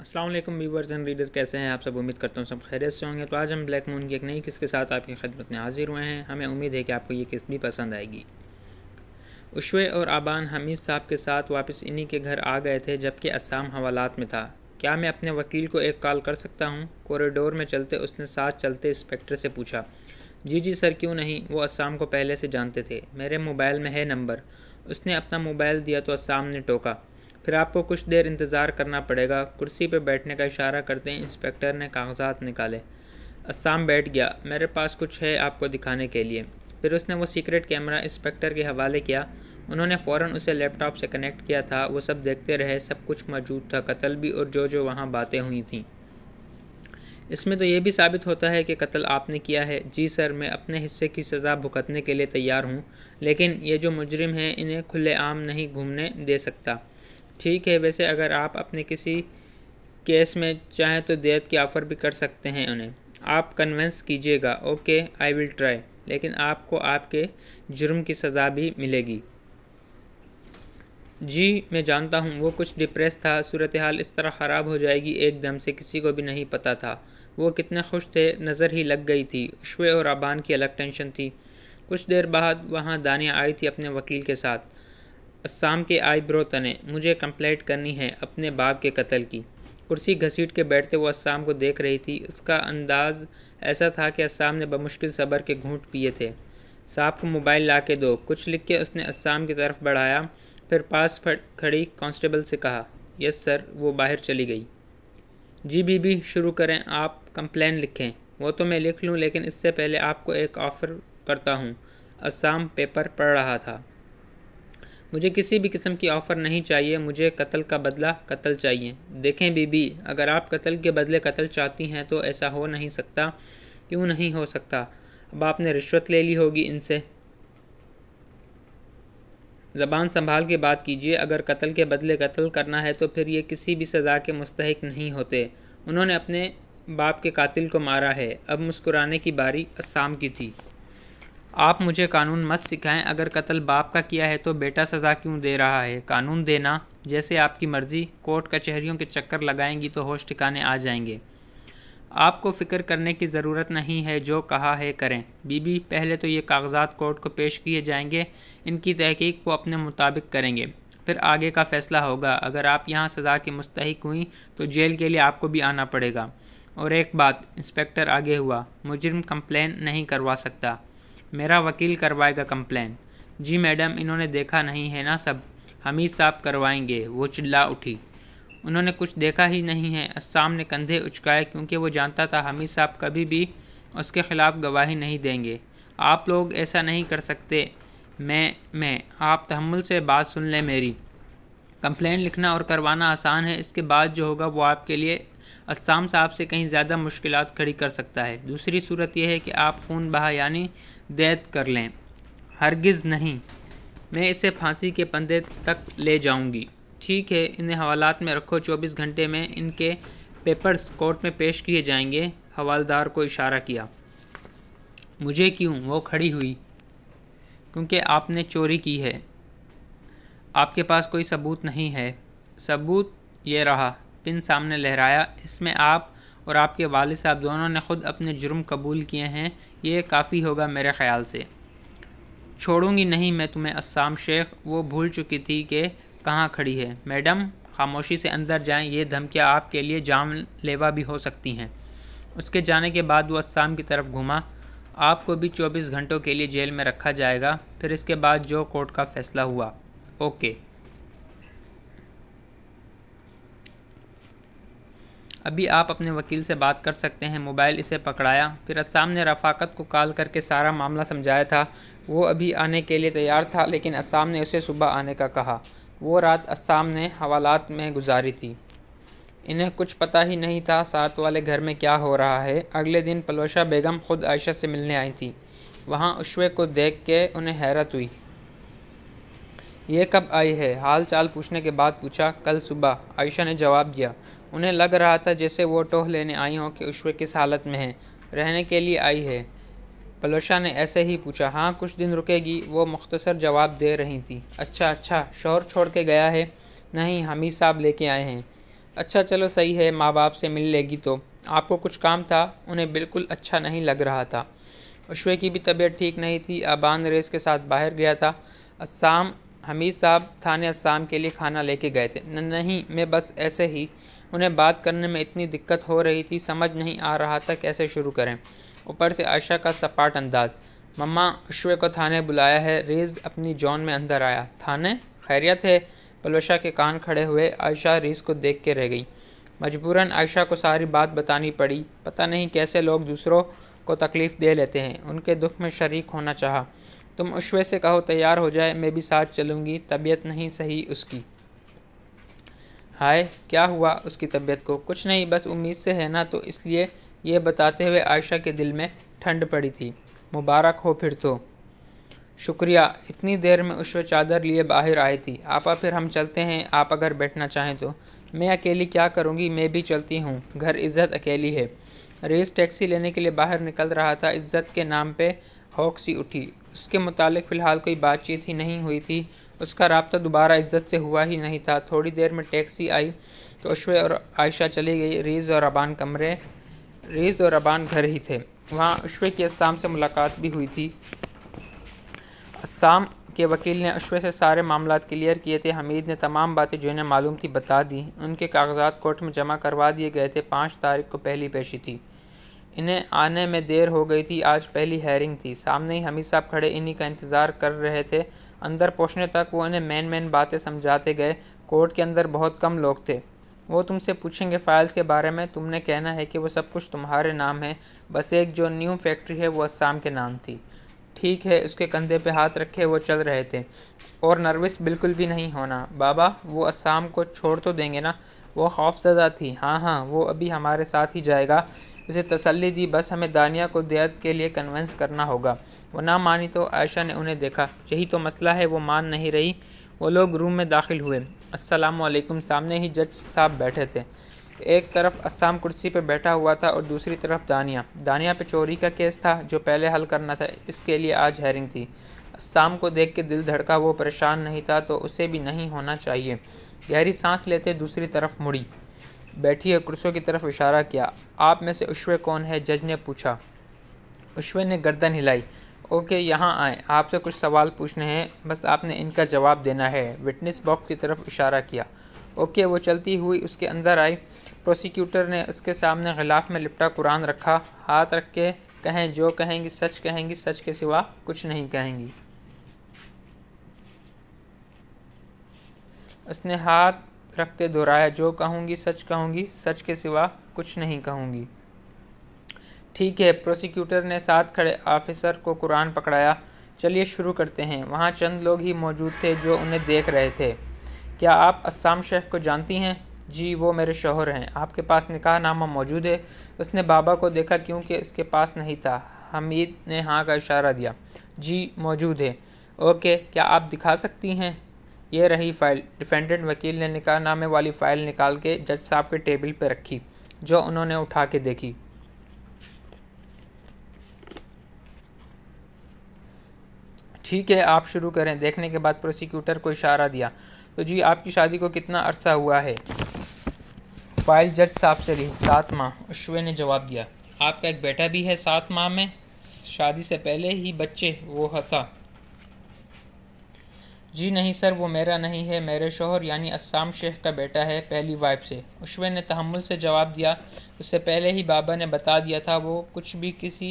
Aslam viewers and reader कैसे हैं आप सब उम्मीद करता हूँ सब खैरियत से होंगे तो आज हम ब्लैक मून की एक नई किस्त के साथ आपकी खदमत में हाजिर हुए हैं हमें उम्मीद है कि आपको ये किस्त भी पसंद आएगी उशवे और आबान हमीद साहब के साथ वापस इन्हीं के घर आ गए थे जबकि असाम हवालात में था क्या मैं अपने वकील को एक कॉल कर सकता हूँ कॉरिडोर में चलते उसने साथ चलते इंस्पेक्टर से पूछा जी जी सर क्यों नहीं वो असाम को पहले से जानते थे मेरे मोबाइल में है नंबर उसने अपना मोबाइल दिया तो असाम ने टोका फिर आपको कुछ देर इंतज़ार करना पड़ेगा कुर्सी पर बैठने का इशारा करते हैं इंस्पेक्टर ने कागजात निकाले अस्साम बैठ गया मेरे पास कुछ है आपको दिखाने के लिए फिर उसने वो सीक्रेट कैमरा इंस्पेक्टर के हवाले किया उन्होंने फ़ौर उसे लैपटॉप से कनेक्ट किया था वो सब देखते रहे सब कुछ मौजूद था कत्ल भी और जो जो वहाँ बातें हुई थी इसमें तो ये भी साबित होता है कि कत्ल आपने किया है जी सर मैं अपने हिस्से की सज़ा भुगतने के लिए तैयार हूँ लेकिन ये जो मुजरिम हैं इन्हें खुलेआम नहीं घूमने दे सकता ठीक है वैसे अगर आप अपने किसी केस में चाहें तो देत की ऑफ़र भी कर सकते हैं उन्हें आप कन्वेंस कीजिएगा ओके आई विल ट्राई लेकिन आपको आपके जुर्म की सज़ा भी मिलेगी जी मैं जानता हूँ वो कुछ डिप्रेस था सूरत हाल इस तरह ख़राब हो जाएगी एकदम से किसी को भी नहीं पता था वो कितने खुश थे नज़र ही लग गई थी शुए और आबान की अलग टेंशन थी कुछ देर बाद वहाँ दानिया आई थी अपने वकील के साथ शाम के आईब्रो तने मुझे कंप्लेंट करनी है अपने बाप के कत्ल की कुर्सी घसीट के बैठते वो असाम को देख रही थी उसका अंदाज ऐसा था कि असाम ने बमुश्किल सबर के घूंट पिए थे साहब को मोबाइल ला के दो कुछ लिख के उसने असाम की तरफ बढ़ाया फिर पास खड़ी कांस्टेबल से कहा यस सर वो बाहर चली गई जी बी बी शुरू करें आप कंप्लेन लिखें वो तो मैं लिख लूँ लेकिन इससे पहले आपको एक ऑफ़र करता हूँ असाम पेपर पढ़ रहा था मुझे किसी भी किस्म की ऑफ़र नहीं चाहिए मुझे कत्ल का बदला कत्ल चाहिए देखें बीबी अगर आप कत्ल के बदले कत्ल चाहती हैं तो ऐसा हो नहीं सकता क्यों नहीं हो सकता अब आपने रिश्वत ले ली होगी इनसे ज़बान संभाल के बात कीजिए अगर कत्ल के बदले कत्ल करना है तो फिर ये किसी भी सज़ा के मुस्तक नहीं होते उन्होंने अपने बाप के कातिल को मारा है अब मुस्कुराने की बारी अस्साम की थी आप मुझे कानून मत सिखाएं अगर कत्ल बाप का किया है तो बेटा सज़ा क्यों दे रहा है कानून देना जैसे आपकी मर्ज़ी कोर्ट कचहरियों के चक्कर लगाएंगी तो होश ठिकाने आ जाएंगे आपको फ़िक्र करने की ज़रूरत नहीं है जो कहा है करें बीबी पहले तो ये कागजात कोर्ट को पेश किए जाएंगे इनकी तहकीक को अपने मुताबिक करेंगे फिर आगे का फ़ैसला होगा अगर आप यहाँ सज़ा की मुस्तक हुई तो जेल के लिए आपको भी आना पड़ेगा और एक बात इंस्पेक्टर आगे हुआ मुजरम कंप्लेन नहीं करवा सकता मेरा वकील करवाएगा कंप्लेन जी मैडम इन्होंने देखा नहीं है ना सब हम ही साफ करवाएंगे वो चिल्ला उठी उन्होंने कुछ देखा ही नहीं है अस्साम ने कंधे उचकाए क्योंकि वो जानता था हमीद साहब कभी भी उसके ख़िलाफ़ गवाही नहीं देंगे आप लोग ऐसा नहीं कर सकते मैं मैं आप तहमुल से बात सुन लें मेरी कंप्लेंट लिखना और करवाना आसान है इसके बाद जो होगा वो आपके लिए अस्साम साहब से कहीं ज़्यादा मुश्किल खड़ी कर सकता है दूसरी सूरत यह है कि आप खून बहा यानी दैद कर लें हरगिज़ नहीं मैं इसे फांसी के पंदे तक ले जाऊंगी ठीक है इन्हें हवालात में रखो 24 घंटे में इनके पेपर्स कोर्ट में पेश किए जाएंगे हवालदार को इशारा किया मुझे क्यों वो खड़ी हुई क्योंकि आपने चोरी की है आपके पास कोई सबूत नहीं है सबूत ये रहा पिन सामने लहराया इसमें आप और आपके वाल साहब दोनों ने ख़ुद अपने जुर्म कबूल किए हैं ये काफ़ी होगा मेरे ख़्याल से छोड़ूंगी नहीं मैं तुम्हें अस्साम शेख वो भूल चुकी थी कि कहाँ खड़ी है मैडम खामोशी से अंदर जाएं ये धमकियाँ आपके लिए जाम लेवा भी हो सकती हैं उसके जाने के बाद वो अस्साम की तरफ घूमा आपको भी 24 घंटों के लिए जेल में रखा जाएगा फिर इसके बाद जो कोर्ट का फैसला हुआ ओके अभी आप अपने वकील से बात कर सकते हैं मोबाइल इसे पकड़ाया फिर असाम ने रफाकत को कॉल करके सारा मामला समझाया था वो अभी आने के लिए तैयार था लेकिन असाम ने उसे सुबह आने का कहा वो रात असाम ने हवालात में गुजारी थी इन्हें कुछ पता ही नहीं था साथ वाले घर में क्या हो रहा है अगले दिन पलोशा बेगम खुद आयशा से मिलने आई थी वहाँ उशवे को देख के उन्हें हैरत हुई ये कब आई है हाल चाल पूछने के बाद पूछा कल सुबह आयशा ने जवाब दिया उन्हें लग रहा था जैसे वो टोह लेने आई हों कि उश्वे किस हालत में है रहने के लिए आई है पलोशा ने ऐसे ही पूछा हाँ कुछ दिन रुकेगी वो मुख्तसर जवाब दे रही थी अच्छा अच्छा शोर छोड़ के गया है नहीं हमीद साहब लेके आए हैं अच्छा चलो सही है माँ बाप से मिल लेगी तो आपको कुछ काम था उन्हें बिल्कुल अच्छा नहीं लग रहा था उश्वे की भी तबीयत ठीक नहीं थी अबान रेस के साथ बाहर गया था असाम हमीद साहब थाने असाम के लिए खाना लेके गए थे नहीं मैं बस ऐसे ही उन्हें बात करने में इतनी दिक्कत हो रही थी समझ नहीं आ रहा था कैसे शुरू करें ऊपर से आशा का सपाट अंदाज मम्मा अश्वे को थाने बुलाया है रेज अपनी जॉन में अंदर आया थाने खैरियत है पलवशा के कान खड़े हुए आयशा रीस को देख के रह गई मजबूरन आयशा को सारी बात बतानी पड़ी पता नहीं कैसे लोग दूसरों को तकलीफ़ दे लेते हैं उनके दुख में शरीक होना चाहा तुम उश्वे से कहो तैयार हो जाए मैं भी साथ चलूँगी तबीयत नहीं सही उसकी हाय क्या हुआ उसकी तबीयत को कुछ नहीं बस उम्मीद से है ना तो इसलिए ये बताते हुए आयशा के दिल में ठंड पड़ी थी मुबारक हो फिर तो शुक्रिया इतनी देर में उश्व चादर लिए बाहर आई थी आपा फिर हम चलते हैं आप अगर बैठना चाहें तो मैं अकेली क्या करूँगी मैं भी चलती हूँ घर इज़्ज़त अकेली है रेस टैक्सी लेने के लिए बाहर निकल रहा था इज़्ज़त के नाम पे हॉक सी उठी उसके मुतालिक फ़िलहाल कोई बातचीत ही नहीं हुई थी उसका रबता दोबारा इज्जत से हुआ ही नहीं था थोड़ी देर में टैक्सी आई तो अशवे और आयशा चली गई रीज़ और अबान कमरे रीज़ और अबान घर ही थे वहाँ अशवे की असाम से मुलाकात भी हुई थी असाम के वकील ने अशवे से सारे मामला क्लियर किए थे हमीद ने तमाम बातें जो इन्हें मालूम थी बता दी उनके कागजात कोर्ट में जमा करवा दिए गए थे पाँच तारीख को पहली पेशी थी इन्हें आने में देर हो गई थी आज पहली हैरिंग थी सामने ही हमीद साहब खड़े इन्हीं का इंतज़ार कर रहे थे अंदर पहुँचने तक वो उन्हें मेन मेन बातें समझाते गए कोर्ट के अंदर बहुत कम लोग थे वो तुमसे पूछेंगे फाइल्स के बारे में तुमने कहना है कि वो सब कुछ तुम्हारे नाम है बस एक जो न्यू फैक्ट्री है वो असम के नाम थी ठीक है उसके कंधे पे हाथ रखे वो चल रहे थे और नर्वस बिल्कुल भी नहीं होना बाबा वो असम को छोड़ तो देंगे ना वो खौफजदा थी हाँ हाँ वो अभी हमारे साथ ही जाएगा उसे तसल्ली दी बस हमें दानिया को देयत के लिए कन्वेंस करना होगा वो ना मानी तो आयशा ने उन्हें देखा यही तो मसला है वो मान नहीं रही वो लोग रूम में दाखिल हुए असलकुम सामने ही जज साहब बैठे थे एक तरफ असाम कुर्सी पर बैठा हुआ था और दूसरी तरफ दानिया दानिया पे चोरी का केस था जो पहले हल करना था इसके लिए आज हैरिंग थी असाम को देख के दिल धड़का वो परेशान नहीं था तो उसे भी नहीं होना चाहिए गहरी सांस लेते दूसरी तरफ मुड़ी बैठी है कुर्सों की तरफ इशारा किया आप में से उश्वे कौन है जज ने पूछा उश्वे ने गर्दन हिलाई ओके यहाँ आए आपसे कुछ सवाल पूछने हैं बस आपने इनका जवाब देना है विटनेस बॉक्स की तरफ इशारा किया ओके वो चलती हुई उसके अंदर आई प्रोसिक्यूटर ने उसके सामने खिलाफ में लिपटा कुरान रखा हाथ रख के कहें जो कहेंगी सच कहेंगी सच के सिवा कुछ नहीं कहेंगी उसने हाथ रखते दोहराया जो कहूँगी सच कहूँगी सच के सिवा कुछ नहीं कहूँगी ठीक है प्रोसिक्यूटर ने साथ खड़े ऑफिसर को कुरान पकड़ाया चलिए शुरू करते हैं वहाँ चंद लोग ही मौजूद थे जो उन्हें देख रहे थे क्या आप अस्साम शेख को जानती हैं जी वो मेरे शोहर हैं आपके पास निकाह नामा मौजूद है उसने बाबा को देखा क्योंकि उसके पास नहीं था हमीद ने हाँ का इशारा दिया जी मौजूद है ओके क्या आप दिखा सकती हैं यह रही फ़ाइल डिफेंडेंट वकील ने निकाह नामे वाली फ़ाइल निकाल के जज साहब के टेबल पर रखी जो उन्होंने उठा के देखी ठीक है आप शुरू करें देखने के बाद प्रोसिक्यूटर को इशारा दिया तो जी आपकी शादी को कितना अरसा हुआ है फाइल जज साहब से रही सात माह अश्वे ने जवाब दिया आपका एक बेटा भी है सात माह में शादी से पहले ही बच्चे वो हंसा जी नहीं सर वो मेरा नहीं है मेरे शोहर यानी अस्साम शेख का बेटा है पहली वाइफ से अश्वे ने तहमुल से जवाब दिया उससे पहले ही बाबा ने बता दिया था वो कुछ भी किसी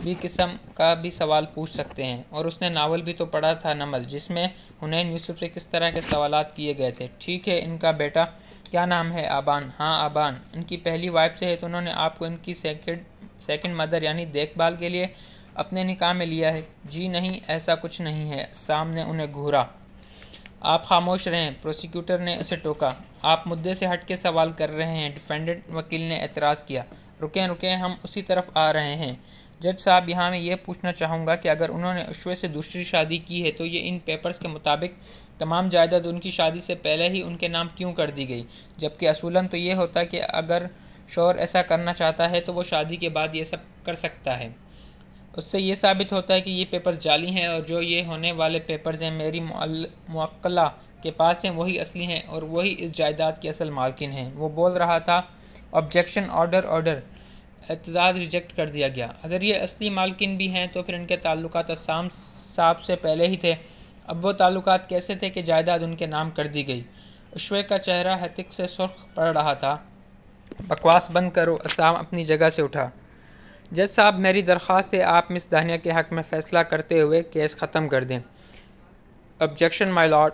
भी किस्म का भी सवाल पूछ सकते हैं और उसने नावल भी तो पढ़ा था नमल जिसमें हुनैन यूसुफ से किस तरह के सवाल किए गए थे ठीक है इनका बेटा क्या नाम है आबान हाँ आबान इनकी पहली वाइफ से है तो उन्होंने आपको इनकी सेकेंड सेकेंड मदर यानी देखभाल के लिए अपने निकाह में लिया है जी नहीं ऐसा कुछ नहीं है सामने उन्हें घूरा आप खामोश रहें प्रोसिक्यूटर ने इसे टोका आप मुद्दे से हट के सवाल कर रहे हैं डिफेंडेंट वकील ने एतराज़ किया रुकें रुकें हम उसी तरफ आ रहे हैं जज साहब यहाँ मैं ये पूछना चाहूँगा कि अगर उन्होंने अश्वे से दूसरी शादी की है तो ये इन पेपर्स के मुताबिक तमाम जायदाद उनकी शादी से पहले ही उनके नाम क्यों कर दी गई जबकि असूलन तो ये होता कि अगर शोर ऐसा करना चाहता है तो वो शादी के बाद ये सब कर सकता है उससे ये साबित होता है कि ये पेपर्स जाली हैं और जो ये होने वाले पेपर्स हैं मेरी मक्ला के पास हैं वही असली हैं और वही इस जायदाद के असल मालकिन हैं वो बोल रहा था ऑब्जेक्शन ऑर्डर ऑर्डर एतजाज़ रिजेक्ट कर दिया गया अगर ये असली मालकिन भी हैं तो फिर इनके ताल्लुक असाम साहब से पहले ही थे अब वो ताल्लुक कैसे थे कि जायदाद उनके नाम कर दी गई उशवे का चेहरा हतिक से सुर्ख पड़ रहा था बकवास बंद करो असाम अपनी जगह से उठा जज साहब मेरी दरख्वास्त है आप मिस दानिया के हक़ में फ़ैसला करते हुए केस ख़त्म कर दें ऑब्जेक्शन माई लॉर्ड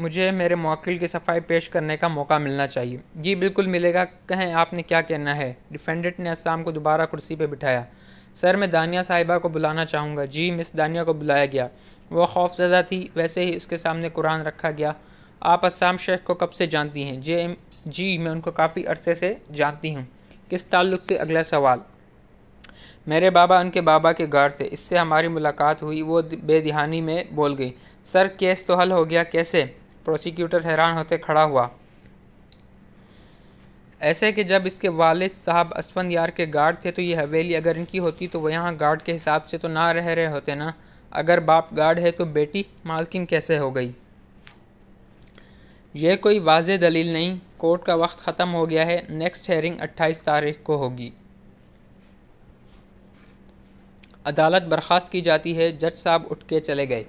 मुझे मेरे मौकिल की सफाई पेश करने का मौका मिलना चाहिए जी बिल्कुल मिलेगा कहें आपने क्या कहना है डिफेंडेंट ने असाम को दोबारा कुर्सी पर बिठाया सर मैं दानिया साहिबा को बुलाना चाहूँगा जी मिस दानिया को बुलाया गया वह खौफजदा थी वैसे ही उसके सामने कुरान रखा गया आप असम शेख को कब से जानती हैं जे जी मैं उनको काफ़ी अरसे से जानती हूँ किस ताल्लुक से अगला सवाल मेरे बाबा उनके बाबा के घर थे इससे हमारी मुलाकात हुई वो बेदिहानी में बोल गई सर केस तो हल हो गया कैसे प्रोसिक्यूटर हैरान होते खड़ा हुआ ऐसे कि जब इसके वालिद साहब असवंद यार के गार्ड थे तो ये हवेली अगर इनकी होती तो वह यहाँ गार्ड के हिसाब से तो ना रह रहे होते ना अगर बाप गार्ड है तो बेटी मालकिन कैसे हो गई यह कोई वाज दलील नहीं कोर्ट का वक्त ख़त्म हो गया है नेक्स्ट हेयरिंग 28 तारीख को होगी अदालत बर्खास्त की जाती है जज साहब उठ के चले गए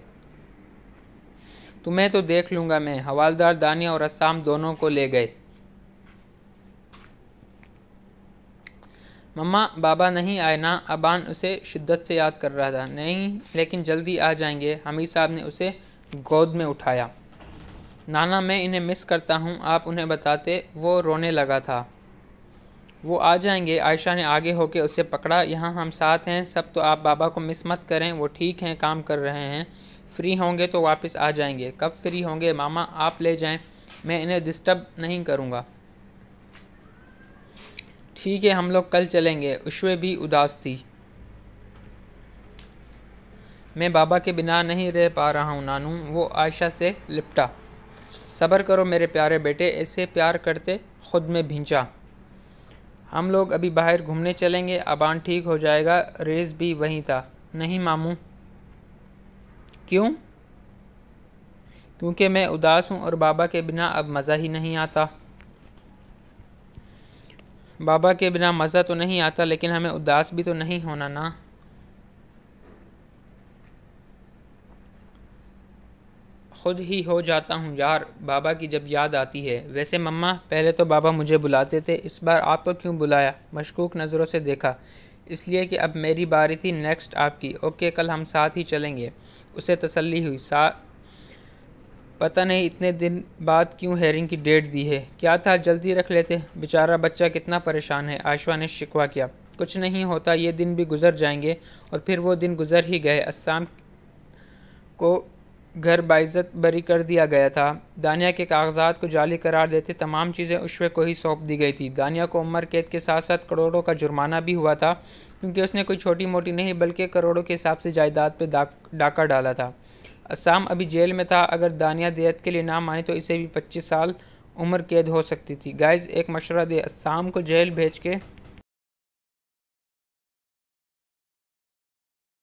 तुम्हें तो देख लूँगा मैं हवालदार दानिया और अस्साम दोनों को ले गए मम्मा बाबा नहीं आए ना अबान उसे शिद्दत से याद कर रहा था नहीं लेकिन जल्दी आ जाएंगे हमीद साहब ने उसे गोद में उठाया नाना मैं इन्हें मिस करता हूँ आप उन्हें बताते वो रोने लगा था वो आ जाएंगे आयशा ने आगे होके उसे पकड़ा यहाँ हम साथ हैं सब तो आप बाबा को मिस मत करें वो ठीक हैं काम कर रहे हैं फ्री होंगे तो वापस आ जाएंगे कब फ्री होंगे मामा आप ले जाएं मैं इन्हें डिस्टर्ब नहीं करूँगा ठीक है हम लोग कल चलेंगे उश्वे भी उदास थी मैं बाबा के बिना नहीं रह पा रहा हूँ नानू वो आयशा से लिपटा सब्र करो मेरे प्यारे बेटे ऐसे प्यार करते खुद में भिंचा हम लोग अभी बाहर घूमने चलेंगे अबान ठीक हो जाएगा रेस भी वहीं था नहीं मामू क्यों क्योंकि मैं उदास हूँ और बाबा के बिना अब मज़ा ही नहीं आता बाबा के बिना मज़ा तो नहीं आता लेकिन हमें उदास भी तो नहीं होना ना खुद ही हो जाता हूँ यार बाबा की जब याद आती है वैसे मम्मा पहले तो बाबा मुझे बुलाते थे इस बार आपको क्यों बुलाया मशकूक नज़रों से देखा इसलिए कि अब मेरी बारी थी नेक्स्ट आपकी ओके कल हम साथ ही चलेंगे उसे तसल्ली हुई सा पता नहीं इतने दिन बाद क्यों हेयरिंग की डेट दी है क्या था जल्दी रख लेते बेचारा बच्चा कितना परेशान है आशवा ने शिकवा किया कुछ नहीं होता ये दिन भी गुजर जाएंगे और फिर वो दिन गुजर ही गए असाम को घर बाइज़त बरी कर दिया गया था दानिया के कागजात को जाली करार देते तमाम चीज़ें उशवे को ही सौंप दी गई थी दानिया को उम्र कैद के साथ साथ करोड़ों का जुर्माना भी हुआ था क्योंकि उसने कोई छोटी मोटी नहीं बल्कि करोड़ों के हिसाब से जायदाद पर डाका डाला था असाम अभी जेल में था अगर दानिया दियत के लिए ना माने तो इसे भी पच्चीस साल उम्र कैद हो सकती थी गाइज एक मशवरा दे असाम को जेल भेज के